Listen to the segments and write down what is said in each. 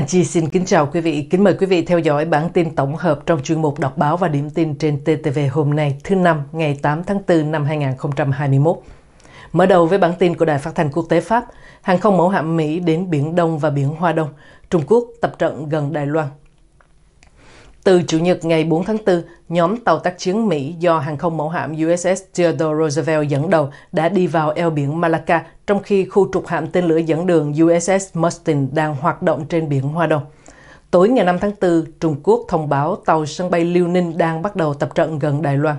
Anh Chi xin kính chào quý vị. Kính mời quý vị theo dõi bản tin tổng hợp trong chuyên mục đọc báo và điểm tin trên TTV hôm nay, thứ năm, ngày 8 tháng 4 năm 2021. Mở đầu với bản tin của Đài Phát thanh Quốc tế Pháp, hàng không mẫu hạm Mỹ đến Biển Đông và Biển Hoa Đông, Trung Quốc tập trận gần Đài Loan, từ Chủ nhật ngày 4 tháng 4, nhóm tàu tác chiến Mỹ do hàng không mẫu hạm USS Theodore Roosevelt dẫn đầu đã đi vào eo biển Malacca, trong khi khu trục hạm tên lửa dẫn đường USS Mustin đang hoạt động trên biển Hoa Đông. Tối ngày 5 tháng 4, Trung Quốc thông báo tàu sân bay Liêu Ninh đang bắt đầu tập trận gần Đài Loan.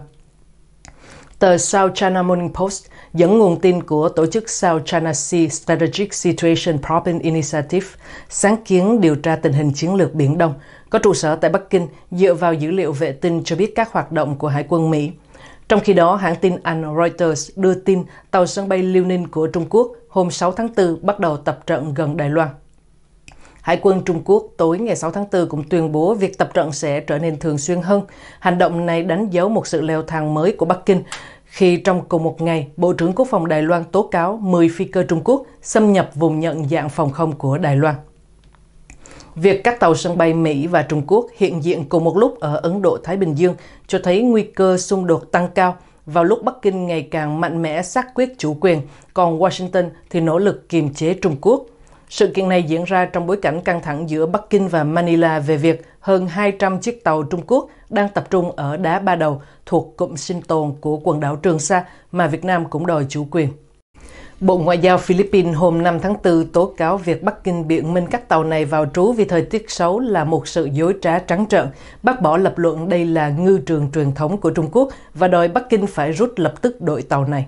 Tờ South China Morning Post dẫn nguồn tin của tổ chức South China Sea Strategic Situation Problem Initiative sáng kiến điều tra tình hình chiến lược Biển Đông có trụ sở tại Bắc Kinh dựa vào dữ liệu vệ tinh cho biết các hoạt động của Hải quân Mỹ. Trong khi đó, hãng tin Anh Reuters đưa tin tàu sân bay Liêu Ninh của Trung Quốc hôm 6 tháng 4 bắt đầu tập trận gần Đài Loan. Hải quân Trung Quốc tối ngày 6 tháng 4 cũng tuyên bố việc tập trận sẽ trở nên thường xuyên hơn. Hành động này đánh dấu một sự leo thang mới của Bắc Kinh khi trong cùng một ngày, Bộ trưởng Quốc phòng Đài Loan tố cáo 10 phi cơ Trung Quốc xâm nhập vùng nhận dạng phòng không của Đài Loan. Việc các tàu sân bay Mỹ và Trung Quốc hiện diện cùng một lúc ở Ấn Độ-Thái Bình Dương cho thấy nguy cơ xung đột tăng cao vào lúc Bắc Kinh ngày càng mạnh mẽ xác quyết chủ quyền, còn Washington thì nỗ lực kiềm chế Trung Quốc – sự kiện này diễn ra trong bối cảnh căng thẳng giữa Bắc Kinh và Manila về việc hơn 200 chiếc tàu Trung Quốc đang tập trung ở đá Ba Đầu thuộc cụm sinh tồn của quần đảo Trường Sa mà Việt Nam cũng đòi chủ quyền. Bộ Ngoại giao Philippines hôm 5 tháng 4 tố cáo việc Bắc Kinh biện minh các tàu này vào trú vì thời tiết xấu là một sự dối trá trắng trợn, bác bỏ lập luận đây là ngư trường truyền thống của Trung Quốc và đòi Bắc Kinh phải rút lập tức đội tàu này.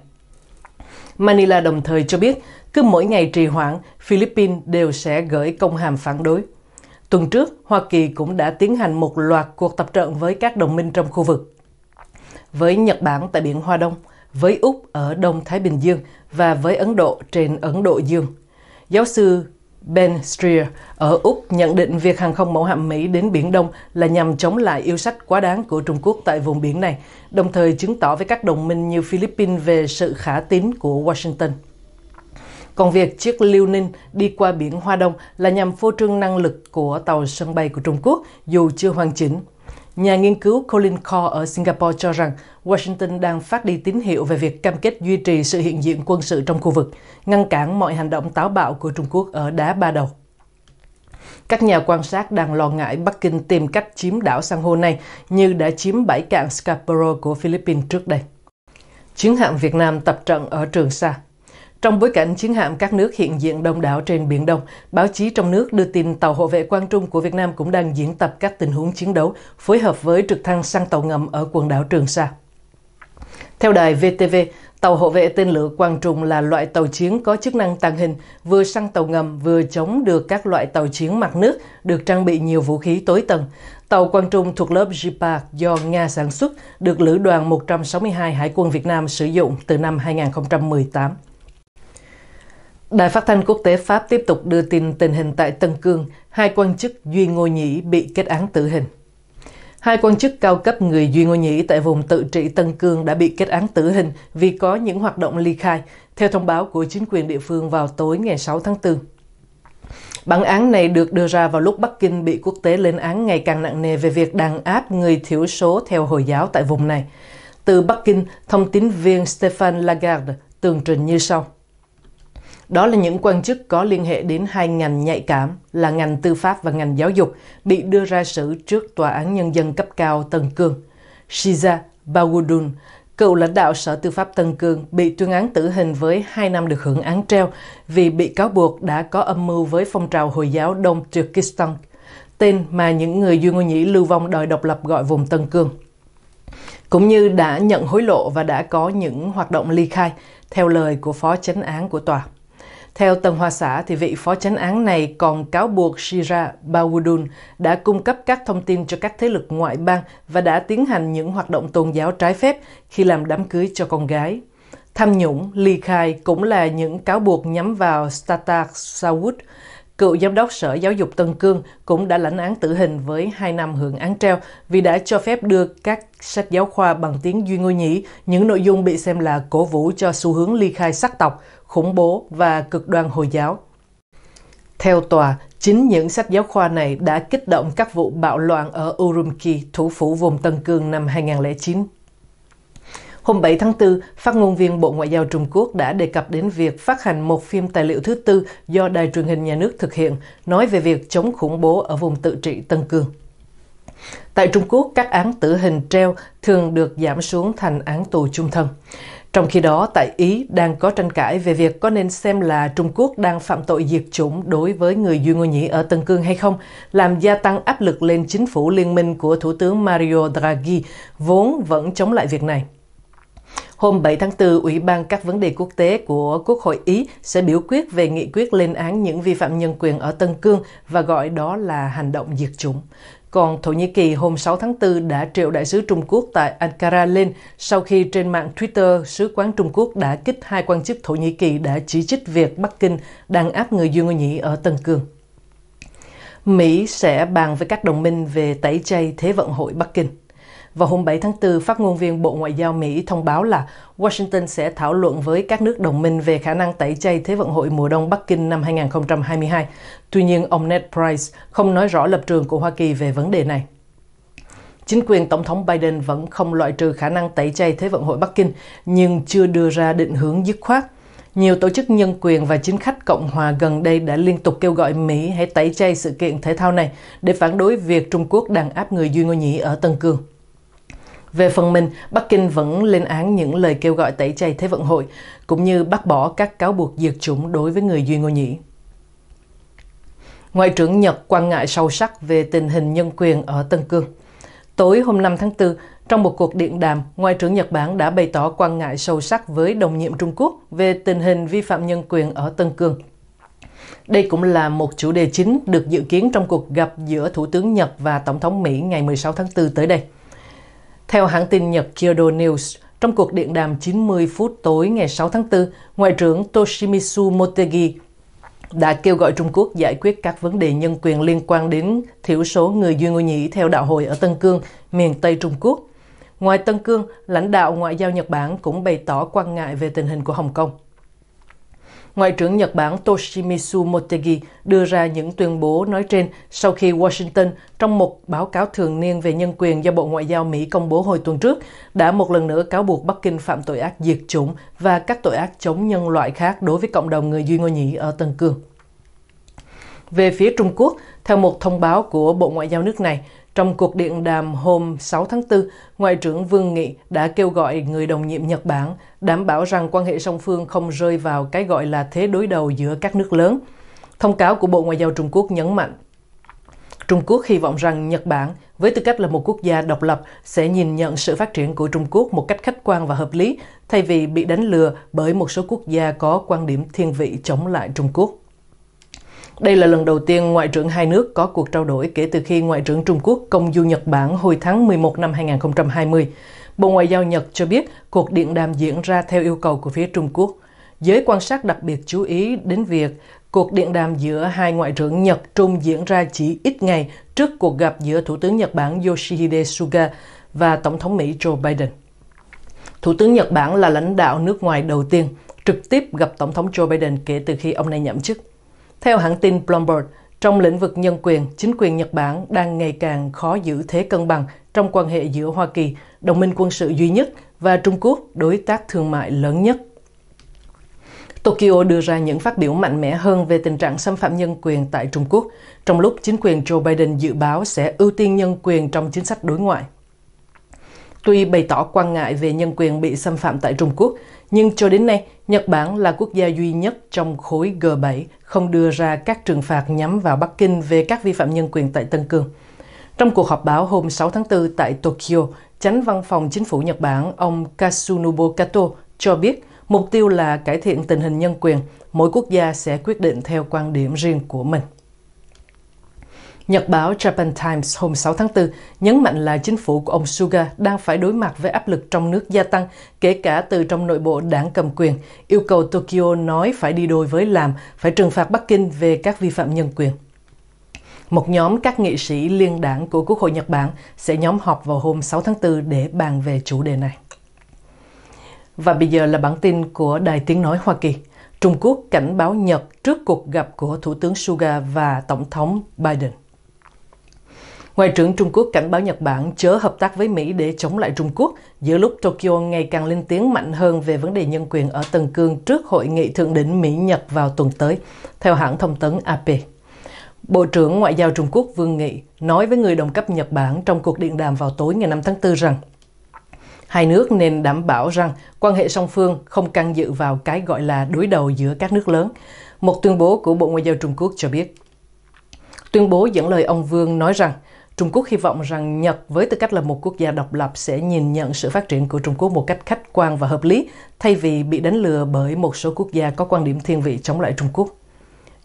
Manila đồng thời cho biết cứ mỗi ngày trì hoãn, Philippines đều sẽ gửi công hàm phản đối. Tuần trước, Hoa Kỳ cũng đã tiến hành một loạt cuộc tập trận với các đồng minh trong khu vực. Với Nhật Bản tại Biển Hoa Đông, với Úc ở Đông Thái Bình Dương và với Ấn Độ trên Ấn Độ Dương. Giáo sư Ben Stier ở Úc nhận định việc hàng không mẫu hạm Mỹ đến Biển Đông là nhằm chống lại yêu sách quá đáng của Trung Quốc tại vùng biển này, đồng thời chứng tỏ với các đồng minh như Philippines về sự khả tín của Washington. Còn việc chiếc liêu ninh đi qua biển Hoa Đông là nhằm phô trương năng lực của tàu sân bay của Trung Quốc dù chưa hoàn chỉnh Nhà nghiên cứu Colin Kaur ở Singapore cho rằng Washington đang phát đi tín hiệu về việc cam kết duy trì sự hiện diện quân sự trong khu vực, ngăn cản mọi hành động táo bạo của Trung Quốc ở đá ba đầu. Các nhà quan sát đang lo ngại Bắc Kinh tìm cách chiếm đảo san hô này như đã chiếm bãi cạn Scarborough của Philippines trước đây. Chiến hạm Việt Nam tập trận ở Trường Sa trong bối cảnh chiến hạm các nước hiện diện đông đảo trên Biển Đông, báo chí trong nước đưa tin tàu hộ vệ Quang Trung của Việt Nam cũng đang diễn tập các tình huống chiến đấu phối hợp với trực thăng săn tàu ngầm ở quần đảo Trường Sa. Theo đài VTV, tàu hộ vệ tên lửa Quang Trung là loại tàu chiến có chức năng tàng hình, vừa săn tàu ngầm vừa chống được các loại tàu chiến mặt nước, được trang bị nhiều vũ khí tối tầng. Tàu Quang Trung thuộc lớp Zipar do Nga sản xuất, được Lữ đoàn 162 Hải quân Việt Nam sử dụng từ năm 2018. Đài phát thanh quốc tế Pháp tiếp tục đưa tin tình hình tại Tân Cương, hai quan chức Duy Ngô Nhĩ bị kết án tử hình. Hai quan chức cao cấp người Duy Ngô Nhĩ tại vùng tự trị Tân Cương đã bị kết án tử hình vì có những hoạt động ly khai, theo thông báo của chính quyền địa phương vào tối ngày 6 tháng 4. Bản án này được đưa ra vào lúc Bắc Kinh bị quốc tế lên án ngày càng nặng nề về việc đàn áp người thiểu số theo Hồi giáo tại vùng này. Từ Bắc Kinh, thông tín viên Stefan Lagarde tường trình như sau. Đó là những quan chức có liên hệ đến hai ngành nhạy cảm là ngành tư pháp và ngành giáo dục bị đưa ra xử trước Tòa án Nhân dân cấp cao Tân Cương. Shiza Bawudun, cựu lãnh đạo Sở Tư pháp Tân Cương, bị tuyên án tử hình với hai năm được hưởng án treo vì bị cáo buộc đã có âm mưu với phong trào Hồi giáo Đông Turkestan, tên mà những người Duy Ngô Nhĩ lưu vong đòi độc lập gọi vùng Tân Cương cũng như đã nhận hối lộ và đã có những hoạt động ly khai theo lời của phó chánh án của tòa. Theo Tân Hoa Xã, thì vị phó chánh án này còn cáo buộc Shira Bawudul đã cung cấp các thông tin cho các thế lực ngoại bang và đã tiến hành những hoạt động tôn giáo trái phép khi làm đám cưới cho con gái. Tham nhũng, ly khai cũng là những cáo buộc nhắm vào Stata Sawud, Cựu giám đốc Sở Giáo dục Tân Cương cũng đã lãnh án tử hình với 2 năm hưởng án treo vì đã cho phép đưa các sách giáo khoa bằng tiếng Duy Ngôi Nhĩ, những nội dung bị xem là cổ vũ cho xu hướng ly khai sắc tộc, khủng bố và cực đoan Hồi giáo. Theo tòa, chính những sách giáo khoa này đã kích động các vụ bạo loạn ở Urumqi, thủ phủ vùng Tân Cương năm 2009. Hôm 7 tháng 4, phát ngôn viên Bộ Ngoại giao Trung Quốc đã đề cập đến việc phát hành một phim tài liệu thứ tư do Đài truyền hình nhà nước thực hiện, nói về việc chống khủng bố ở vùng tự trị Tân Cương. Tại Trung Quốc, các án tử hình treo thường được giảm xuống thành án tù chung thân. Trong khi đó, tại Ý đang có tranh cãi về việc có nên xem là Trung Quốc đang phạm tội diệt chủng đối với người Duy Ngô Nhĩ ở Tân Cương hay không, làm gia tăng áp lực lên chính phủ liên minh của Thủ tướng Mario Draghi, vốn vẫn chống lại việc này. Hôm 7 tháng 4, Ủy ban các vấn đề quốc tế của Quốc hội Ý sẽ biểu quyết về nghị quyết lên án những vi phạm nhân quyền ở Tân Cương và gọi đó là hành động diệt chủng. Còn Thổ Nhĩ Kỳ hôm 6 tháng 4 đã triệu đại sứ Trung Quốc tại Ankara lên sau khi trên mạng Twitter, sứ quán Trung Quốc đã kích hai quan chức Thổ Nhĩ Kỳ đã chỉ trích việc Bắc Kinh đang áp người Duy Ngô Nhĩ ở Tân Cương. Mỹ sẽ bàn với các đồng minh về tẩy chay Thế vận hội Bắc Kinh. Vào hôm 7 tháng 4, phát ngôn viên Bộ Ngoại giao Mỹ thông báo là Washington sẽ thảo luận với các nước đồng minh về khả năng tẩy chay Thế vận hội mùa đông Bắc Kinh năm 2022. Tuy nhiên, ông Ned Price không nói rõ lập trường của Hoa Kỳ về vấn đề này. Chính quyền Tổng thống Biden vẫn không loại trừ khả năng tẩy chay Thế vận hội Bắc Kinh, nhưng chưa đưa ra định hướng dứt khoát. Nhiều tổ chức nhân quyền và chính khách Cộng hòa gần đây đã liên tục kêu gọi Mỹ hãy tẩy chay sự kiện thể thao này để phản đối việc Trung Quốc đàn áp người Duy Ngô Nhĩ ở Tân Cương. Về phần mình, Bắc Kinh vẫn lên án những lời kêu gọi tẩy chay Thế vận hội, cũng như bác bỏ các cáo buộc diệt chủng đối với người Duy Ngô Nhĩ. Ngoại trưởng Nhật quan ngại sâu sắc về tình hình nhân quyền ở Tân Cương. Tối hôm 5 tháng 4, trong một cuộc điện đàm, Ngoại trưởng Nhật Bản đã bày tỏ quan ngại sâu sắc với đồng nhiệm Trung Quốc về tình hình vi phạm nhân quyền ở Tân Cương. Đây cũng là một chủ đề chính được dự kiến trong cuộc gặp giữa Thủ tướng Nhật và Tổng thống Mỹ ngày 16 tháng 4 tới đây. Theo hãng tin Nhật Kyodo News, trong cuộc điện đàm 90 phút tối ngày 6 tháng 4, Ngoại trưởng Toshimitsu Motegi đã kêu gọi Trung Quốc giải quyết các vấn đề nhân quyền liên quan đến thiểu số người Duy Ngô Nhĩ theo đạo hồi ở Tân Cương, miền Tây Trung Quốc. Ngoài Tân Cương, lãnh đạo ngoại giao Nhật Bản cũng bày tỏ quan ngại về tình hình của Hồng Kông. Ngoại trưởng Nhật Bản Toshimitsu Motegi đưa ra những tuyên bố nói trên sau khi Washington, trong một báo cáo thường niên về nhân quyền do Bộ Ngoại giao Mỹ công bố hồi tuần trước, đã một lần nữa cáo buộc Bắc Kinh phạm tội ác diệt chủng và các tội ác chống nhân loại khác đối với cộng đồng người Duy Ngô Nhĩ ở Tân Cương. Về phía Trung Quốc, theo một thông báo của Bộ Ngoại giao nước này, trong cuộc điện đàm hôm 6 tháng 4, Ngoại trưởng Vương Nghị đã kêu gọi người đồng nhiệm Nhật Bản đảm bảo rằng quan hệ song phương không rơi vào cái gọi là thế đối đầu giữa các nước lớn. Thông cáo của Bộ Ngoại giao Trung Quốc nhấn mạnh, Trung Quốc hy vọng rằng Nhật Bản, với tư cách là một quốc gia độc lập, sẽ nhìn nhận sự phát triển của Trung Quốc một cách khách quan và hợp lý, thay vì bị đánh lừa bởi một số quốc gia có quan điểm thiên vị chống lại Trung Quốc. Đây là lần đầu tiên Ngoại trưởng hai nước có cuộc trao đổi kể từ khi Ngoại trưởng Trung Quốc công du Nhật Bản hồi tháng 11 năm 2020. Bộ Ngoại giao Nhật cho biết cuộc điện đàm diễn ra theo yêu cầu của phía Trung Quốc. Giới quan sát đặc biệt chú ý đến việc cuộc điện đàm giữa hai Ngoại trưởng Nhật Trung diễn ra chỉ ít ngày trước cuộc gặp giữa Thủ tướng Nhật Bản Yoshihide Suga và Tổng thống Mỹ Joe Biden. Thủ tướng Nhật Bản là lãnh đạo nước ngoài đầu tiên trực tiếp gặp Tổng thống Joe Biden kể từ khi ông này nhậm chức. Theo hãng tin Bloomberg, trong lĩnh vực nhân quyền, chính quyền Nhật Bản đang ngày càng khó giữ thế cân bằng trong quan hệ giữa Hoa Kỳ, đồng minh quân sự duy nhất, và Trung Quốc, đối tác thương mại lớn nhất. Tokyo đưa ra những phát biểu mạnh mẽ hơn về tình trạng xâm phạm nhân quyền tại Trung Quốc, trong lúc chính quyền Joe Biden dự báo sẽ ưu tiên nhân quyền trong chính sách đối ngoại. Tuy bày tỏ quan ngại về nhân quyền bị xâm phạm tại Trung Quốc, nhưng cho đến nay, Nhật Bản là quốc gia duy nhất trong khối G7 không đưa ra các trừng phạt nhắm vào Bắc Kinh về các vi phạm nhân quyền tại Tân Cương. Trong cuộc họp báo hôm 6 tháng 4 tại Tokyo, Chánh văn phòng chính phủ Nhật Bản ông Kasunobu Kato cho biết mục tiêu là cải thiện tình hình nhân quyền, mỗi quốc gia sẽ quyết định theo quan điểm riêng của mình. Nhật báo Japan Times hôm 6 tháng 4 nhấn mạnh là chính phủ của ông Suga đang phải đối mặt với áp lực trong nước gia tăng, kể cả từ trong nội bộ đảng cầm quyền, yêu cầu Tokyo nói phải đi đôi với làm, phải trừng phạt Bắc Kinh về các vi phạm nhân quyền. Một nhóm các nghị sĩ liên đảng của Quốc hội Nhật Bản sẽ nhóm họp vào hôm 6 tháng 4 để bàn về chủ đề này. Và bây giờ là bản tin của Đài Tiếng Nói Hoa Kỳ. Trung Quốc cảnh báo Nhật trước cuộc gặp của Thủ tướng Suga và Tổng thống Biden. Ngoại trưởng Trung Quốc cảnh báo Nhật Bản chớ hợp tác với Mỹ để chống lại Trung Quốc giữa lúc Tokyo ngày càng lên tiếng mạnh hơn về vấn đề nhân quyền ở Tân Cương trước hội nghị thượng đỉnh Mỹ-Nhật vào tuần tới, theo hãng thông tấn AP. Bộ trưởng Ngoại giao Trung Quốc Vương Nghị nói với người đồng cấp Nhật Bản trong cuộc điện đàm vào tối ngày 5 tháng 4 rằng hai nước nên đảm bảo rằng quan hệ song phương không can dự vào cái gọi là đối đầu giữa các nước lớn, một tuyên bố của Bộ Ngoại giao Trung Quốc cho biết. Tuyên bố dẫn lời ông Vương nói rằng Trung Quốc hy vọng rằng Nhật với tư cách là một quốc gia độc lập sẽ nhìn nhận sự phát triển của Trung Quốc một cách khách quan và hợp lý thay vì bị đánh lừa bởi một số quốc gia có quan điểm thiên vị chống lại Trung Quốc.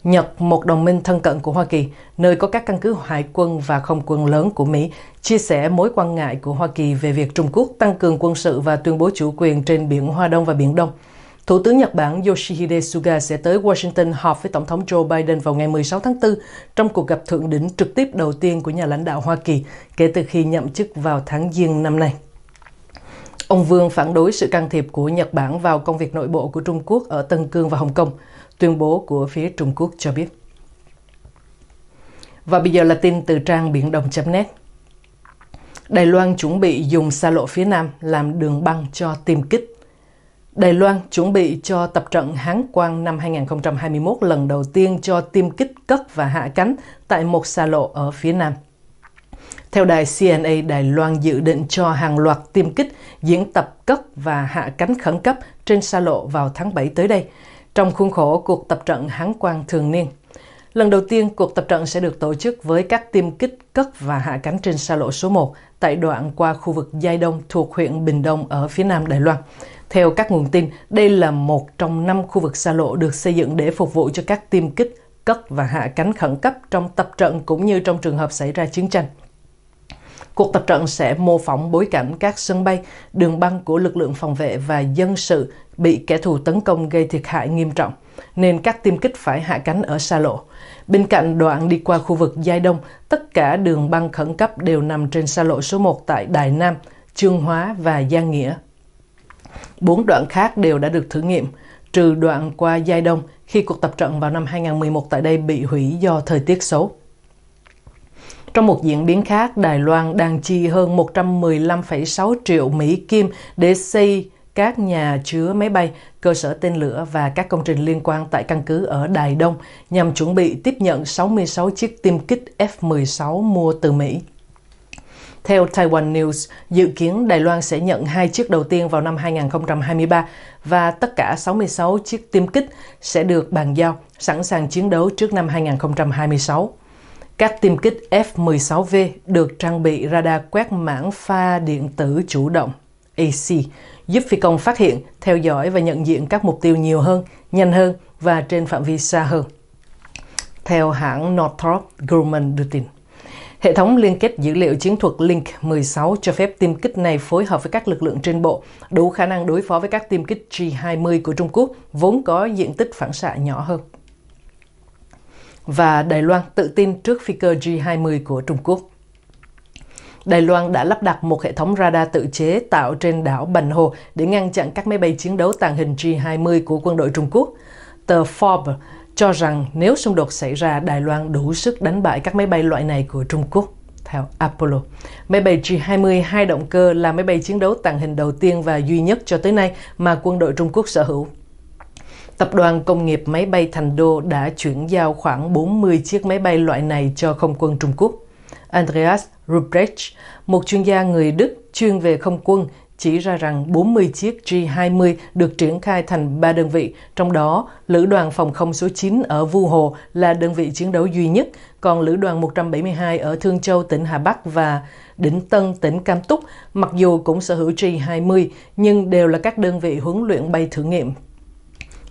Nhật, một đồng minh thân cận của Hoa Kỳ, nơi có các căn cứ hải quân và không quân lớn của Mỹ, chia sẻ mối quan ngại của Hoa Kỳ về việc Trung Quốc tăng cường quân sự và tuyên bố chủ quyền trên biển Hoa Đông và Biển Đông – Thủ tướng Nhật Bản Yoshihide Suga sẽ tới Washington họp với Tổng thống Joe Biden vào ngày 16 tháng 4 trong cuộc gặp thượng đỉnh trực tiếp đầu tiên của nhà lãnh đạo Hoa Kỳ kể từ khi nhậm chức vào tháng Giêng năm nay. Ông Vương phản đối sự can thiệp của Nhật Bản vào công việc nội bộ của Trung Quốc ở Tân Cương và Hồng Kông, tuyên bố của phía Trung Quốc cho biết. Và bây giờ là tin từ trang Biển Đông.net. Đài Loan chuẩn bị dùng xa lộ phía Nam làm đường băng cho tiêm kích Đài Loan chuẩn bị cho tập trận Hán Quang năm 2021 lần đầu tiên cho tiêm kích cất và hạ cánh tại một xa lộ ở phía Nam. Theo đài CNA, Đài Loan dự định cho hàng loạt tiêm kích diễn tập cất và hạ cánh khẩn cấp trên xa lộ vào tháng 7 tới đây, trong khuôn khổ cuộc tập trận Hán Quang thường niên. Lần đầu tiên, cuộc tập trận sẽ được tổ chức với các tiêm kích cất và hạ cánh trên xa lộ số 1 tại đoạn qua khu vực Giai Đông thuộc huyện Bình Đông ở phía nam Đài Loan. Theo các nguồn tin, đây là một trong năm khu vực xa lộ được xây dựng để phục vụ cho các tiêm kích, cất và hạ cánh khẩn cấp trong tập trận cũng như trong trường hợp xảy ra chiến tranh. Cuộc tập trận sẽ mô phỏng bối cảnh các sân bay, đường băng của lực lượng phòng vệ và dân sự bị kẻ thù tấn công gây thiệt hại nghiêm trọng, nên các tiêm kích phải hạ cánh ở xa lộ. Bên cạnh đoạn đi qua khu vực Giai Đông, tất cả đường băng khẩn cấp đều nằm trên xa lộ số 1 tại Đài Nam, Trương Hóa và Giang Nghĩa, Bốn đoạn khác đều đã được thử nghiệm, trừ đoạn qua Giai Đông khi cuộc tập trận vào năm 2011 tại đây bị hủy do thời tiết xấu. Trong một diễn biến khác, Đài Loan đang chi hơn 115,6 triệu Mỹ Kim để xây các nhà chứa máy bay, cơ sở tên lửa và các công trình liên quan tại căn cứ ở Đài Đông nhằm chuẩn bị tiếp nhận 66 chiếc tiêm kích F-16 mua từ Mỹ. Theo Taiwan News, dự kiến Đài Loan sẽ nhận hai chiếc đầu tiên vào năm 2023 và tất cả 66 chiếc tiêm kích sẽ được bàn giao, sẵn sàng chiến đấu trước năm 2026. Các tiêm kích F-16V được trang bị radar quét mảng pha điện tử chủ động AC, giúp phi công phát hiện, theo dõi và nhận diện các mục tiêu nhiều hơn, nhanh hơn và trên phạm vi xa hơn. Theo hãng Northrop Grumman đưa tin. Hệ thống liên kết dữ liệu chiến thuật Link 16 cho phép tiêm kích này phối hợp với các lực lượng trên bộ, đủ khả năng đối phó với các tiêm kích G20 của Trung Quốc, vốn có diện tích phản xạ nhỏ hơn. Và Đài Loan tự tin trước phi cơ G20 của Trung Quốc. Đài Loan đã lắp đặt một hệ thống radar tự chế tạo trên đảo Bành Hồ để ngăn chặn các máy bay chiến đấu tàng hình G20 của quân đội Trung Quốc. Tờ Forbes cho rằng nếu xung đột xảy ra, Đài Loan đủ sức đánh bại các máy bay loại này của Trung Quốc theo Apollo. Máy bay G-20 hai động cơ là máy bay chiến đấu tàng hình đầu tiên và duy nhất cho tới nay mà quân đội Trung Quốc sở hữu. Tập đoàn Công nghiệp Máy bay Thành Đô đã chuyển giao khoảng 40 chiếc máy bay loại này cho không quân Trung Quốc. Andreas Rubrecht, một chuyên gia người Đức chuyên về không quân, chỉ ra rằng 40 chiếc G-20 được triển khai thành 3 đơn vị, trong đó Lữ đoàn Phòng không số 9 ở Vu Hồ là đơn vị chiến đấu duy nhất, còn Lữ đoàn 172 ở Thương Châu, tỉnh Hà Bắc và Đỉnh Tân, tỉnh Cam Túc, mặc dù cũng sở hữu G-20, nhưng đều là các đơn vị huấn luyện bay thử nghiệm.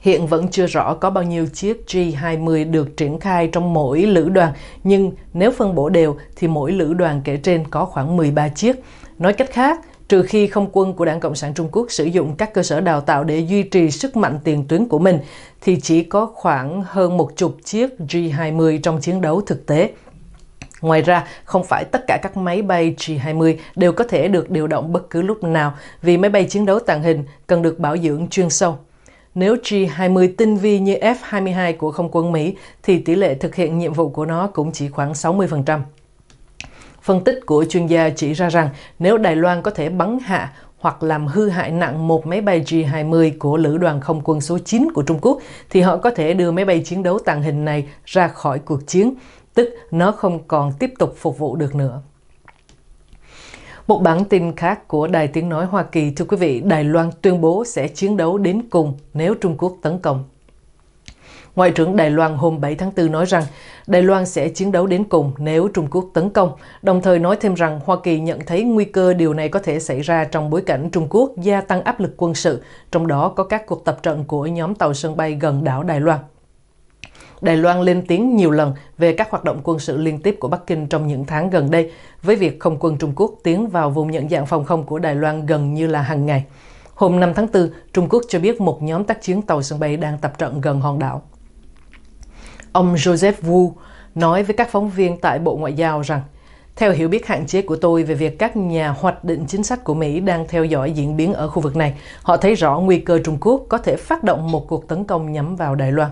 Hiện vẫn chưa rõ có bao nhiêu chiếc G20 được triển khai trong mỗi lữ đoàn, nhưng nếu phân bổ đều thì mỗi lữ đoàn kể trên có khoảng 13 chiếc. Nói cách khác, trừ khi không quân của Đảng Cộng sản Trung Quốc sử dụng các cơ sở đào tạo để duy trì sức mạnh tiền tuyến của mình, thì chỉ có khoảng hơn một chục chiếc G-20 trong chiến đấu thực tế. Ngoài ra, không phải tất cả các máy bay G-20 đều có thể được điều động bất cứ lúc nào vì máy bay chiến đấu tàng hình cần được bảo dưỡng chuyên sâu. Nếu G-20 tinh vi như F-22 của không quân Mỹ thì tỷ lệ thực hiện nhiệm vụ của nó cũng chỉ khoảng 60%. Phân tích của chuyên gia chỉ ra rằng nếu Đài Loan có thể bắn hạ hoặc làm hư hại nặng một máy bay G-20 của Lữ đoàn Không quân số 9 của Trung Quốc, thì họ có thể đưa máy bay chiến đấu tàng hình này ra khỏi cuộc chiến, tức nó không còn tiếp tục phục vụ được nữa. Một bản tin khác của Đài Tiếng Nói Hoa Kỳ, thưa quý vị, Đài Loan tuyên bố sẽ chiến đấu đến cùng nếu Trung Quốc tấn công. Ngoại trưởng Đài Loan hôm 7 tháng 4 nói rằng Đài Loan sẽ chiến đấu đến cùng nếu Trung Quốc tấn công, đồng thời nói thêm rằng Hoa Kỳ nhận thấy nguy cơ điều này có thể xảy ra trong bối cảnh Trung Quốc gia tăng áp lực quân sự, trong đó có các cuộc tập trận của nhóm tàu sân bay gần đảo Đài Loan. Đài Loan lên tiếng nhiều lần về các hoạt động quân sự liên tiếp của Bắc Kinh trong những tháng gần đây, với việc không quân Trung Quốc tiến vào vùng nhận dạng phòng không của Đài Loan gần như là hàng ngày. Hôm 5 tháng 4, Trung Quốc cho biết một nhóm tác chiến tàu sân bay đang tập trận gần hòn đảo. Ông Joseph Wu nói với các phóng viên tại Bộ Ngoại giao rằng theo hiểu biết hạn chế của tôi về việc các nhà hoạch định chính sách của Mỹ đang theo dõi diễn biến ở khu vực này, họ thấy rõ nguy cơ Trung Quốc có thể phát động một cuộc tấn công nhắm vào Đài Loan.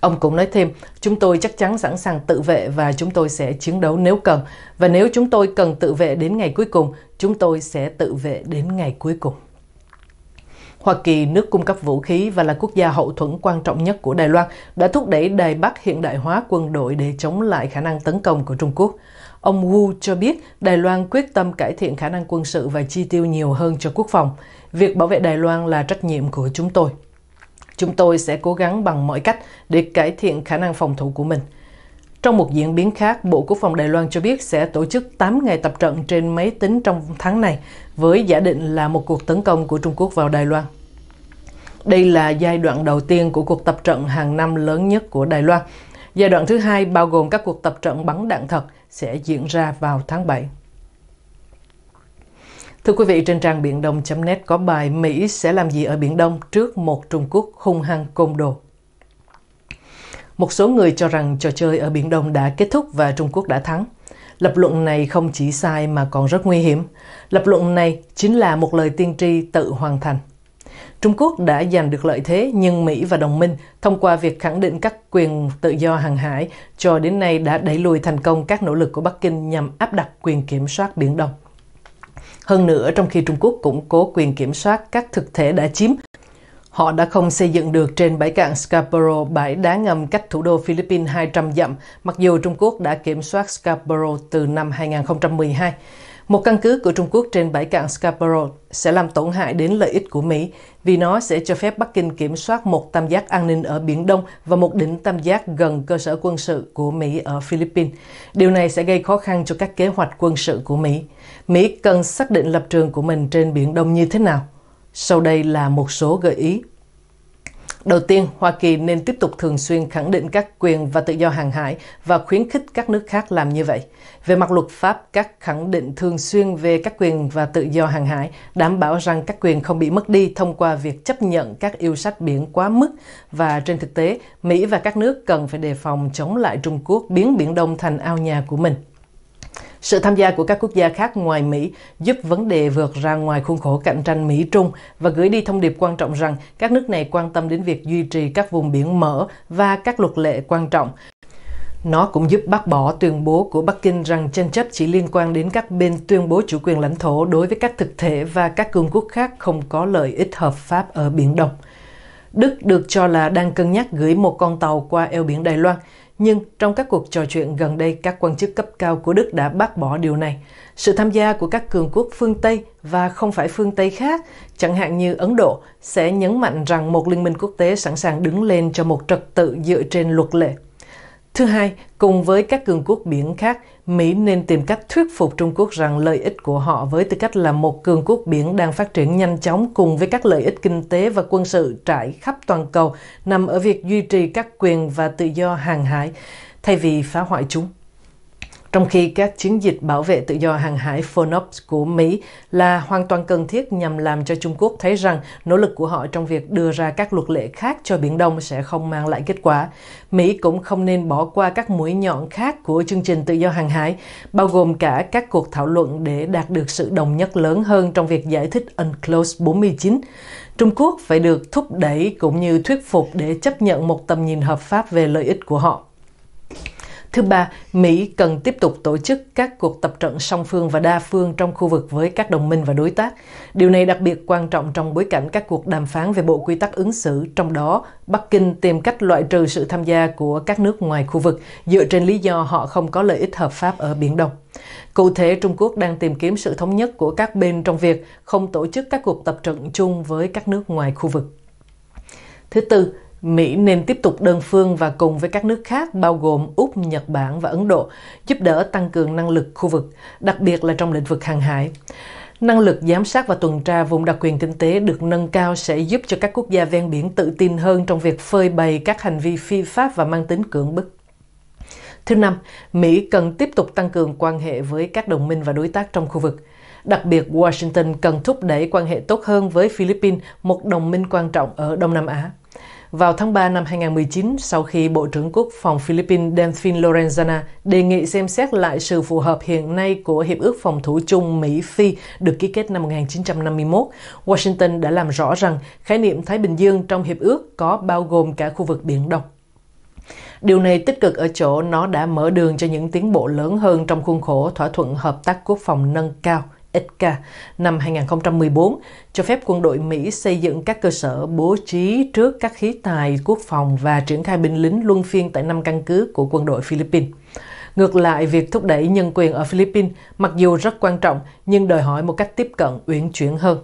Ông cũng nói thêm, chúng tôi chắc chắn sẵn sàng tự vệ và chúng tôi sẽ chiến đấu nếu cần. Và nếu chúng tôi cần tự vệ đến ngày cuối cùng, chúng tôi sẽ tự vệ đến ngày cuối cùng. Hoa Kỳ, nước cung cấp vũ khí và là quốc gia hậu thuẫn quan trọng nhất của Đài Loan, đã thúc đẩy Đài Bắc hiện đại hóa quân đội để chống lại khả năng tấn công của Trung Quốc. Ông Wu cho biết Đài Loan quyết tâm cải thiện khả năng quân sự và chi tiêu nhiều hơn cho quốc phòng. Việc bảo vệ Đài Loan là trách nhiệm của chúng tôi. Chúng tôi sẽ cố gắng bằng mọi cách để cải thiện khả năng phòng thủ của mình. Trong một diễn biến khác, Bộ Quốc phòng Đài Loan cho biết sẽ tổ chức 8 ngày tập trận trên máy tính trong tháng này với giả định là một cuộc tấn công của Trung Quốc vào Đài Loan. Đây là giai đoạn đầu tiên của cuộc tập trận hàng năm lớn nhất của Đài Loan. Giai đoạn thứ hai bao gồm các cuộc tập trận bắn đạn thật sẽ diễn ra vào tháng 7. Thưa quý vị, trên trang biển đông.net có bài Mỹ sẽ làm gì ở Biển Đông trước một Trung Quốc hung hăng côn đồ. Một số người cho rằng trò chơi ở Biển Đông đã kết thúc và Trung Quốc đã thắng. Lập luận này không chỉ sai mà còn rất nguy hiểm. Lập luận này chính là một lời tiên tri tự hoàn thành. Trung Quốc đã giành được lợi thế nhưng Mỹ và đồng minh thông qua việc khẳng định các quyền tự do hàng hải cho đến nay đã đẩy lùi thành công các nỗ lực của Bắc Kinh nhằm áp đặt quyền kiểm soát Biển Đông. Hơn nữa, trong khi Trung Quốc củng cố quyền kiểm soát các thực thể đã chiếm Họ đã không xây dựng được trên bãi cạn Scarborough, bãi đá ngầm cách thủ đô Philippines 200 dặm, mặc dù Trung Quốc đã kiểm soát Scarborough từ năm 2012. Một căn cứ của Trung Quốc trên bãi cạn Scarborough sẽ làm tổn hại đến lợi ích của Mỹ vì nó sẽ cho phép Bắc Kinh kiểm soát một tam giác an ninh ở Biển Đông và một đỉnh tam giác gần cơ sở quân sự của Mỹ ở Philippines. Điều này sẽ gây khó khăn cho các kế hoạch quân sự của Mỹ. Mỹ cần xác định lập trường của mình trên Biển Đông như thế nào? Sau đây là một số gợi ý. Đầu tiên, Hoa Kỳ nên tiếp tục thường xuyên khẳng định các quyền và tự do hàng hải và khuyến khích các nước khác làm như vậy. Về mặt luật pháp, các khẳng định thường xuyên về các quyền và tự do hàng hải đảm bảo rằng các quyền không bị mất đi thông qua việc chấp nhận các yêu sách biển quá mức và trên thực tế, Mỹ và các nước cần phải đề phòng chống lại Trung Quốc biến Biển Đông thành ao nhà của mình. Sự tham gia của các quốc gia khác ngoài Mỹ giúp vấn đề vượt ra ngoài khuôn khổ cạnh tranh Mỹ-Trung và gửi đi thông điệp quan trọng rằng các nước này quan tâm đến việc duy trì các vùng biển mở và các luật lệ quan trọng. Nó cũng giúp bác bỏ tuyên bố của Bắc Kinh rằng tranh chấp chỉ liên quan đến các bên tuyên bố chủ quyền lãnh thổ đối với các thực thể và các cường quốc khác không có lợi ích hợp pháp ở Biển Đông. Đức được cho là đang cân nhắc gửi một con tàu qua eo biển Đài Loan, nhưng trong các cuộc trò chuyện gần đây, các quan chức cấp cao của Đức đã bác bỏ điều này. Sự tham gia của các cường quốc phương Tây và không phải phương Tây khác, chẳng hạn như Ấn Độ, sẽ nhấn mạnh rằng một liên minh quốc tế sẵn sàng đứng lên cho một trật tự dựa trên luật lệ. Thứ hai, cùng với các cường quốc biển khác, Mỹ nên tìm cách thuyết phục Trung Quốc rằng lợi ích của họ với tư cách là một cường quốc biển đang phát triển nhanh chóng cùng với các lợi ích kinh tế và quân sự trải khắp toàn cầu nằm ở việc duy trì các quyền và tự do hàng hải thay vì phá hoại chúng trong khi các chiến dịch bảo vệ tự do hàng hải FONOPS của Mỹ là hoàn toàn cần thiết nhằm làm cho Trung Quốc thấy rằng nỗ lực của họ trong việc đưa ra các luật lệ khác cho Biển Đông sẽ không mang lại kết quả. Mỹ cũng không nên bỏ qua các mũi nhọn khác của chương trình tự do hàng hải, bao gồm cả các cuộc thảo luận để đạt được sự đồng nhất lớn hơn trong việc giải thích UNCLOS 49. Trung Quốc phải được thúc đẩy cũng như thuyết phục để chấp nhận một tầm nhìn hợp pháp về lợi ích của họ. Thứ ba, Mỹ cần tiếp tục tổ chức các cuộc tập trận song phương và đa phương trong khu vực với các đồng minh và đối tác. Điều này đặc biệt quan trọng trong bối cảnh các cuộc đàm phán về bộ quy tắc ứng xử, trong đó Bắc Kinh tìm cách loại trừ sự tham gia của các nước ngoài khu vực dựa trên lý do họ không có lợi ích hợp pháp ở Biển Đông. Cụ thể, Trung Quốc đang tìm kiếm sự thống nhất của các bên trong việc không tổ chức các cuộc tập trận chung với các nước ngoài khu vực. Thứ tư, Mỹ nên tiếp tục đơn phương và cùng với các nước khác bao gồm Úc, Nhật Bản và Ấn Độ giúp đỡ tăng cường năng lực khu vực, đặc biệt là trong lĩnh vực hàng hải. Năng lực giám sát và tuần tra vùng đặc quyền kinh tế được nâng cao sẽ giúp cho các quốc gia ven biển tự tin hơn trong việc phơi bày các hành vi phi pháp và mang tính cưỡng bức. Thứ năm, Mỹ cần tiếp tục tăng cường quan hệ với các đồng minh và đối tác trong khu vực. Đặc biệt, Washington cần thúc đẩy quan hệ tốt hơn với Philippines, một đồng minh quan trọng ở Đông Nam Á. Vào tháng 3 năm 2019, sau khi Bộ trưởng Quốc phòng Philippines Delfin Lorenzana đề nghị xem xét lại sự phù hợp hiện nay của Hiệp ước Phòng thủ chung Mỹ-Phi được ký kết năm 1951, Washington đã làm rõ rằng khái niệm Thái Bình Dương trong Hiệp ước có bao gồm cả khu vực Biển Đông. Điều này tích cực ở chỗ nó đã mở đường cho những tiến bộ lớn hơn trong khuôn khổ thỏa thuận hợp tác quốc phòng nâng cao – SSK năm 2014 cho phép quân đội Mỹ xây dựng các cơ sở bố trí trước các khí tài quốc phòng và triển khai binh lính luân phiên tại năm căn cứ của quân đội Philippines. Ngược lại, việc thúc đẩy nhân quyền ở Philippines mặc dù rất quan trọng nhưng đòi hỏi một cách tiếp cận uyển chuyển hơn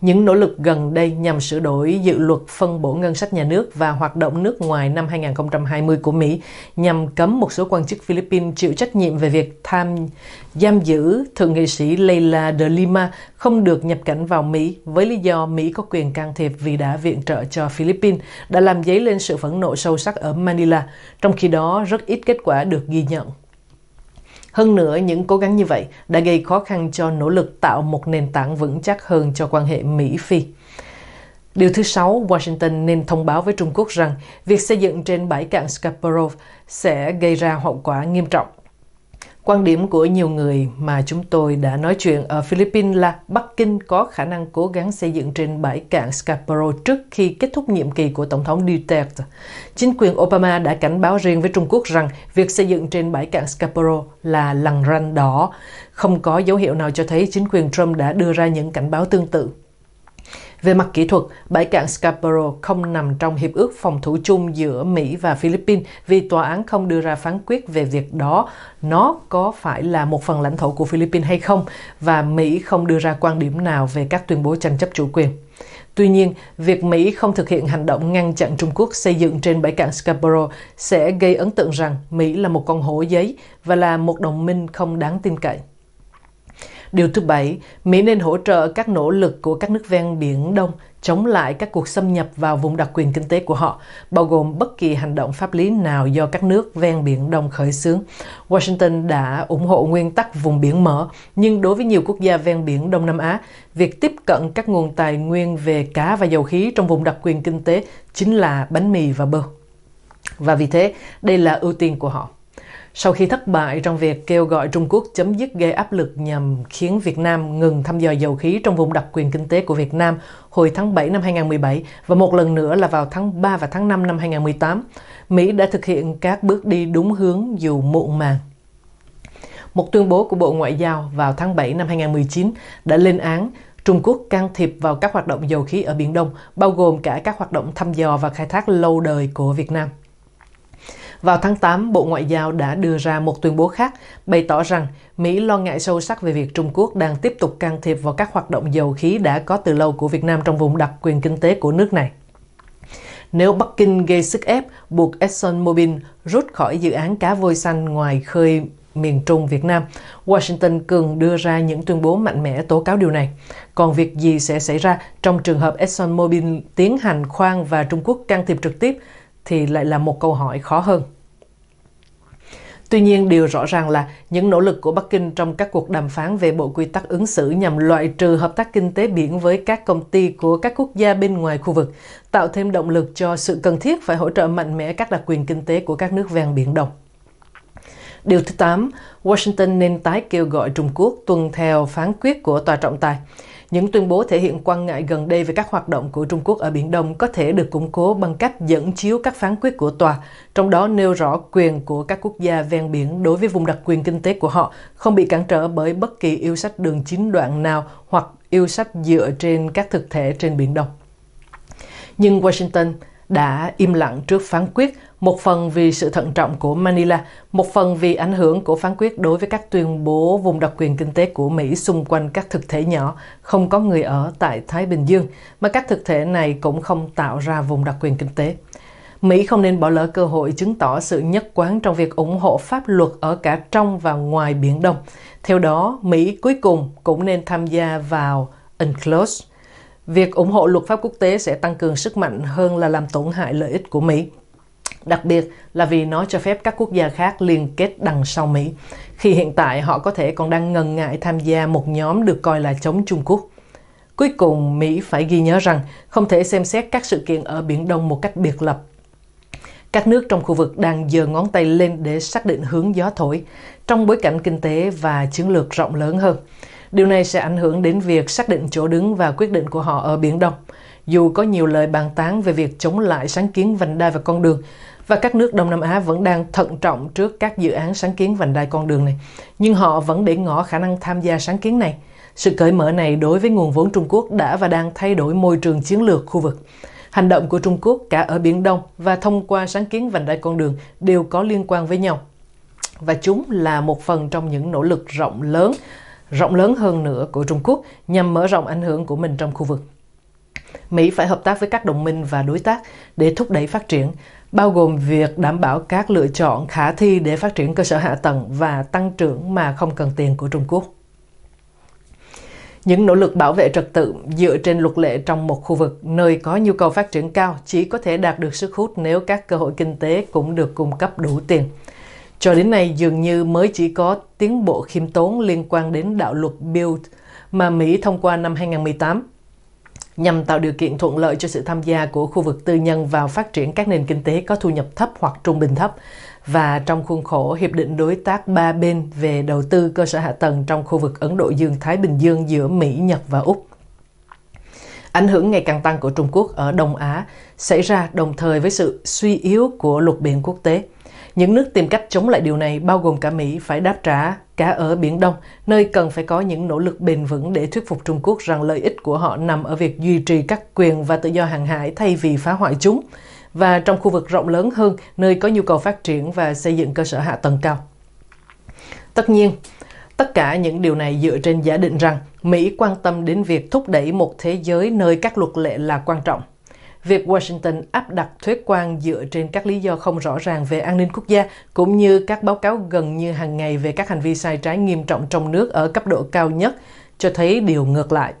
những nỗ lực gần đây nhằm sửa đổi dự luật phân bổ ngân sách nhà nước và hoạt động nước ngoài năm 2020 của Mỹ nhằm cấm một số quan chức Philippines chịu trách nhiệm về việc tham giam giữ thượng nghị sĩ Leila de Lima không được nhập cảnh vào Mỹ với lý do Mỹ có quyền can thiệp vì đã viện trợ cho Philippines đã làm dấy lên sự phẫn nộ sâu sắc ở Manila, trong khi đó rất ít kết quả được ghi nhận. Hơn nữa, những cố gắng như vậy đã gây khó khăn cho nỗ lực tạo một nền tảng vững chắc hơn cho quan hệ Mỹ-Phi. Điều thứ sáu, Washington nên thông báo với Trung Quốc rằng việc xây dựng trên bãi cạn Scarborough sẽ gây ra hậu quả nghiêm trọng. Quan điểm của nhiều người mà chúng tôi đã nói chuyện ở Philippines là Bắc Kinh có khả năng cố gắng xây dựng trên bãi cạn Scarborough trước khi kết thúc nhiệm kỳ của Tổng thống Duterte. Chính quyền Obama đã cảnh báo riêng với Trung Quốc rằng việc xây dựng trên bãi cạn Scarborough là lằn ranh đỏ. Không có dấu hiệu nào cho thấy chính quyền Trump đã đưa ra những cảnh báo tương tự. Về mặt kỹ thuật, bãi cạn Scarborough không nằm trong hiệp ước phòng thủ chung giữa Mỹ và Philippines vì tòa án không đưa ra phán quyết về việc đó nó có phải là một phần lãnh thổ của Philippines hay không và Mỹ không đưa ra quan điểm nào về các tuyên bố tranh chấp chủ quyền. Tuy nhiên, việc Mỹ không thực hiện hành động ngăn chặn Trung Quốc xây dựng trên bãi cạn Scarborough sẽ gây ấn tượng rằng Mỹ là một con hổ giấy và là một đồng minh không đáng tin cậy. Điều thứ bảy, Mỹ nên hỗ trợ các nỗ lực của các nước ven biển Đông chống lại các cuộc xâm nhập vào vùng đặc quyền kinh tế của họ, bao gồm bất kỳ hành động pháp lý nào do các nước ven biển Đông khởi xướng. Washington đã ủng hộ nguyên tắc vùng biển mở, nhưng đối với nhiều quốc gia ven biển Đông Nam Á, việc tiếp cận các nguồn tài nguyên về cá và dầu khí trong vùng đặc quyền kinh tế chính là bánh mì và bơ. Và vì thế, đây là ưu tiên của họ. Sau khi thất bại trong việc kêu gọi Trung Quốc chấm dứt gây áp lực nhằm khiến Việt Nam ngừng thăm dò dầu khí trong vùng đặc quyền kinh tế của Việt Nam hồi tháng 7 năm 2017 và một lần nữa là vào tháng 3 và tháng 5 năm 2018, Mỹ đã thực hiện các bước đi đúng hướng dù muộn màng. Một tuyên bố của Bộ Ngoại giao vào tháng 7 năm 2019 đã lên án Trung Quốc can thiệp vào các hoạt động dầu khí ở Biển Đông, bao gồm cả các hoạt động thăm dò và khai thác lâu đời của Việt Nam. Vào tháng 8, Bộ Ngoại giao đã đưa ra một tuyên bố khác, bày tỏ rằng Mỹ lo ngại sâu sắc về việc Trung Quốc đang tiếp tục can thiệp vào các hoạt động dầu khí đã có từ lâu của Việt Nam trong vùng đặc quyền kinh tế của nước này. Nếu Bắc Kinh gây sức ép, buộc ExxonMobil rút khỏi dự án cá voi xanh ngoài khơi miền Trung Việt Nam, Washington cường đưa ra những tuyên bố mạnh mẽ tố cáo điều này. Còn việc gì sẽ xảy ra trong trường hợp ExxonMobil tiến hành khoan và Trung Quốc can thiệp trực tiếp thì lại là một câu hỏi khó hơn. Tuy nhiên, điều rõ ràng là những nỗ lực của Bắc Kinh trong các cuộc đàm phán về bộ quy tắc ứng xử nhằm loại trừ hợp tác kinh tế biển với các công ty của các quốc gia bên ngoài khu vực, tạo thêm động lực cho sự cần thiết phải hỗ trợ mạnh mẽ các đặc quyền kinh tế của các nước ven Biển Đông. Điều thứ 8, Washington nên tái kêu gọi Trung Quốc tuân theo phán quyết của tòa trọng tài. Những tuyên bố thể hiện quan ngại gần đây về các hoạt động của Trung Quốc ở Biển Đông có thể được củng cố bằng cách dẫn chiếu các phán quyết của tòa, trong đó nêu rõ quyền của các quốc gia ven biển đối với vùng đặc quyền kinh tế của họ không bị cản trở bởi bất kỳ yêu sách đường chín đoạn nào hoặc yêu sách dựa trên các thực thể trên Biển Đông. Nhưng Washington đã im lặng trước phán quyết, một phần vì sự thận trọng của Manila, một phần vì ảnh hưởng của phán quyết đối với các tuyên bố vùng đặc quyền kinh tế của Mỹ xung quanh các thực thể nhỏ không có người ở tại Thái Bình Dương, mà các thực thể này cũng không tạo ra vùng đặc quyền kinh tế. Mỹ không nên bỏ lỡ cơ hội chứng tỏ sự nhất quán trong việc ủng hộ pháp luật ở cả trong và ngoài Biển Đông. Theo đó, Mỹ cuối cùng cũng nên tham gia vào UNCLOS, Việc ủng hộ luật pháp quốc tế sẽ tăng cường sức mạnh hơn là làm tổn hại lợi ích của Mỹ. Đặc biệt là vì nó cho phép các quốc gia khác liên kết đằng sau Mỹ, khi hiện tại họ có thể còn đang ngần ngại tham gia một nhóm được coi là chống Trung Quốc. Cuối cùng, Mỹ phải ghi nhớ rằng không thể xem xét các sự kiện ở Biển Đông một cách biệt lập. Các nước trong khu vực đang giơ ngón tay lên để xác định hướng gió thổi trong bối cảnh kinh tế và chiến lược rộng lớn hơn. Điều này sẽ ảnh hưởng đến việc xác định chỗ đứng và quyết định của họ ở Biển Đông. Dù có nhiều lời bàn tán về việc chống lại sáng kiến vành đai và con đường, và các nước Đông Nam Á vẫn đang thận trọng trước các dự án sáng kiến vành đai con đường này, nhưng họ vẫn để ngỏ khả năng tham gia sáng kiến này. Sự cởi mở này đối với nguồn vốn Trung Quốc đã và đang thay đổi môi trường chiến lược khu vực. Hành động của Trung Quốc cả ở Biển Đông và thông qua sáng kiến vành đai con đường đều có liên quan với nhau. Và chúng là một phần trong những nỗ lực rộng lớn rộng lớn hơn nữa của Trung Quốc nhằm mở rộng ảnh hưởng của mình trong khu vực. Mỹ phải hợp tác với các đồng minh và đối tác để thúc đẩy phát triển, bao gồm việc đảm bảo các lựa chọn khả thi để phát triển cơ sở hạ tầng và tăng trưởng mà không cần tiền của Trung Quốc. Những nỗ lực bảo vệ trật tự dựa trên luật lệ trong một khu vực nơi có nhu cầu phát triển cao chỉ có thể đạt được sức hút nếu các cơ hội kinh tế cũng được cung cấp đủ tiền. Cho đến nay dường như mới chỉ có tiến bộ khiêm tốn liên quan đến đạo luật Build mà Mỹ thông qua năm 2018 nhằm tạo điều kiện thuận lợi cho sự tham gia của khu vực tư nhân vào phát triển các nền kinh tế có thu nhập thấp hoặc trung bình thấp và trong khuôn khổ hiệp định đối tác ba bên về đầu tư cơ sở hạ tầng trong khu vực Ấn Độ Dương Thái Bình Dương giữa Mỹ, Nhật và Úc. Ảnh hưởng ngày càng tăng của Trung Quốc ở Đông Á xảy ra đồng thời với sự suy yếu của luật biển quốc tế. Những nước tìm cách chống lại điều này bao gồm cả Mỹ phải đáp trả cả ở Biển Đông, nơi cần phải có những nỗ lực bền vững để thuyết phục Trung Quốc rằng lợi ích của họ nằm ở việc duy trì các quyền và tự do hàng hải thay vì phá hoại chúng, và trong khu vực rộng lớn hơn nơi có nhu cầu phát triển và xây dựng cơ sở hạ tầng cao. Tất nhiên, tất cả những điều này dựa trên giả định rằng Mỹ quan tâm đến việc thúc đẩy một thế giới nơi các luật lệ là quan trọng Việc Washington áp đặt thuế quan dựa trên các lý do không rõ ràng về an ninh quốc gia, cũng như các báo cáo gần như hàng ngày về các hành vi sai trái nghiêm trọng trong nước ở cấp độ cao nhất, cho thấy điều ngược lại.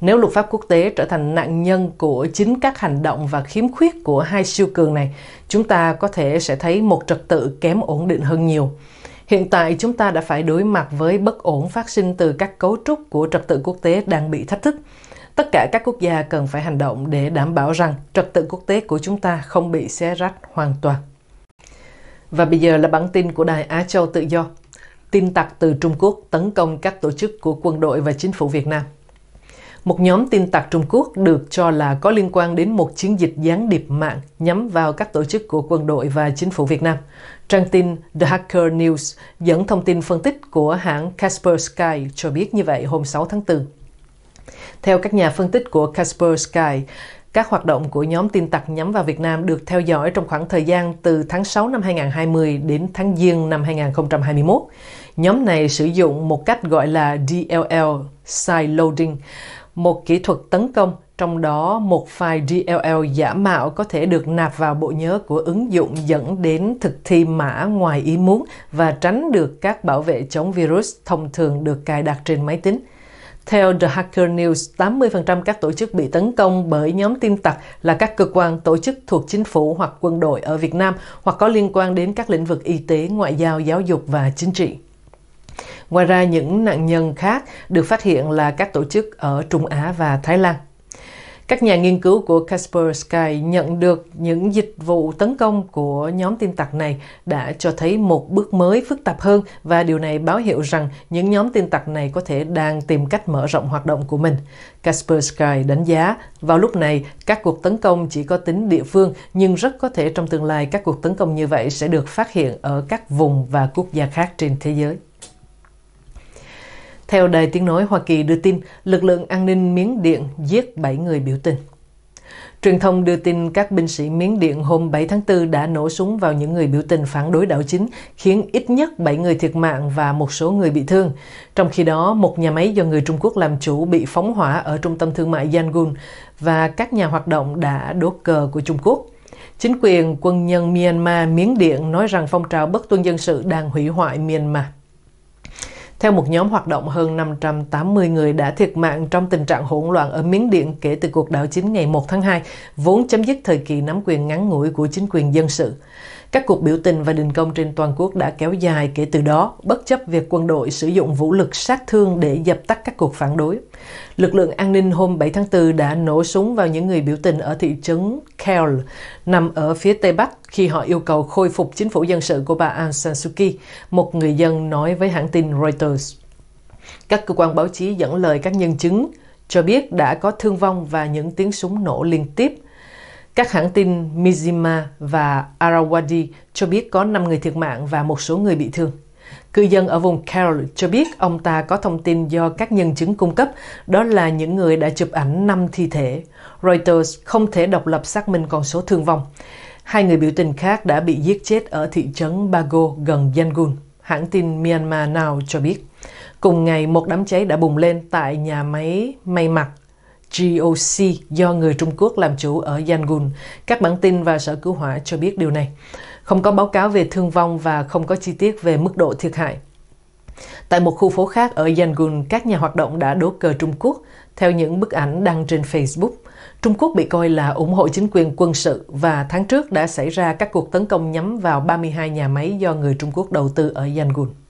Nếu luật pháp quốc tế trở thành nạn nhân của chính các hành động và khiếm khuyết của hai siêu cường này, chúng ta có thể sẽ thấy một trật tự kém ổn định hơn nhiều. Hiện tại chúng ta đã phải đối mặt với bất ổn phát sinh từ các cấu trúc của trật tự quốc tế đang bị thách thức. Tất cả các quốc gia cần phải hành động để đảm bảo rằng trật tự quốc tế của chúng ta không bị xé rách hoàn toàn. Và bây giờ là bản tin của Đài Á Châu Tự Do. Tin tặc từ Trung Quốc tấn công các tổ chức của quân đội và chính phủ Việt Nam. Một nhóm tin tặc Trung Quốc được cho là có liên quan đến một chiến dịch gián điệp mạng nhắm vào các tổ chức của quân đội và chính phủ Việt Nam. Trang tin The Hacker News dẫn thông tin phân tích của hãng Casper Sky cho biết như vậy hôm 6 tháng 4. Theo các nhà phân tích của Kaspersky, các hoạt động của nhóm tin tặc nhắm vào Việt Nam được theo dõi trong khoảng thời gian từ tháng 6 năm 2020 đến tháng Giêng năm 2021. Nhóm này sử dụng một cách gọi là DLL, Side Loading, một kỹ thuật tấn công trong đó một file DLL giả mạo có thể được nạp vào bộ nhớ của ứng dụng dẫn đến thực thi mã ngoài ý muốn và tránh được các bảo vệ chống virus thông thường được cài đặt trên máy tính. Theo The Hacker News, 80% các tổ chức bị tấn công bởi nhóm tin tặc là các cơ quan tổ chức thuộc chính phủ hoặc quân đội ở Việt Nam hoặc có liên quan đến các lĩnh vực y tế, ngoại giao, giáo dục và chính trị. Ngoài ra, những nạn nhân khác được phát hiện là các tổ chức ở Trung Á và Thái Lan. Các nhà nghiên cứu của Kaspersky nhận được những dịch vụ tấn công của nhóm tin tặc này đã cho thấy một bước mới phức tạp hơn và điều này báo hiệu rằng những nhóm tin tặc này có thể đang tìm cách mở rộng hoạt động của mình. Kaspersky đánh giá, vào lúc này các cuộc tấn công chỉ có tính địa phương nhưng rất có thể trong tương lai các cuộc tấn công như vậy sẽ được phát hiện ở các vùng và quốc gia khác trên thế giới. Theo Đài Tiếng Nói Hoa Kỳ đưa tin, lực lượng an ninh Miến Điện giết 7 người biểu tình. Truyền thông đưa tin các binh sĩ Miến Điện hôm 7 tháng 4 đã nổ súng vào những người biểu tình phản đối đảo chính, khiến ít nhất 7 người thiệt mạng và một số người bị thương. Trong khi đó, một nhà máy do người Trung Quốc làm chủ bị phóng hỏa ở trung tâm thương mại Yangon và các nhà hoạt động đã đốt cờ của Trung Quốc. Chính quyền quân nhân Myanmar Miến Điện nói rằng phong trào bất tuân dân sự đang hủy hoại Myanmar theo một nhóm hoạt động hơn 580 người đã thiệt mạng trong tình trạng hỗn loạn ở Miến Điện kể từ cuộc đảo chính ngày 1 tháng 2, vốn chấm dứt thời kỳ nắm quyền ngắn ngủi của chính quyền dân sự. Các cuộc biểu tình và đình công trên toàn quốc đã kéo dài kể từ đó, bất chấp việc quân đội sử dụng vũ lực sát thương để dập tắt các cuộc phản đối. Lực lượng an ninh hôm 7 tháng 4 đã nổ súng vào những người biểu tình ở thị trấn Kell, nằm ở phía tây bắc, khi họ yêu cầu khôi phục chính phủ dân sự của bà Aung San Suu Kyi, một người dân nói với hãng tin Reuters. Các cơ quan báo chí dẫn lời các nhân chứng cho biết đã có thương vong và những tiếng súng nổ liên tiếp các hãng tin Mizima và Arawadi cho biết có 5 người thiệt mạng và một số người bị thương. Cư dân ở vùng Carroll cho biết ông ta có thông tin do các nhân chứng cung cấp, đó là những người đã chụp ảnh 5 thi thể. Reuters không thể độc lập xác minh con số thương vong. Hai người biểu tình khác đã bị giết chết ở thị trấn Bago gần Yangon, hãng tin Myanmar Now cho biết. Cùng ngày, một đám cháy đã bùng lên tại nhà máy may mặc GOC do người Trung Quốc làm chủ ở Yangon. Các bản tin và sở cứu hỏa cho biết điều này. Không có báo cáo về thương vong và không có chi tiết về mức độ thiệt hại. Tại một khu phố khác ở Yangon, các nhà hoạt động đã đốt cờ Trung Quốc theo những bức ảnh đăng trên Facebook. Trung Quốc bị coi là ủng hộ chính quyền quân sự và tháng trước đã xảy ra các cuộc tấn công nhắm vào 32 nhà máy do người Trung Quốc đầu tư ở Yangon.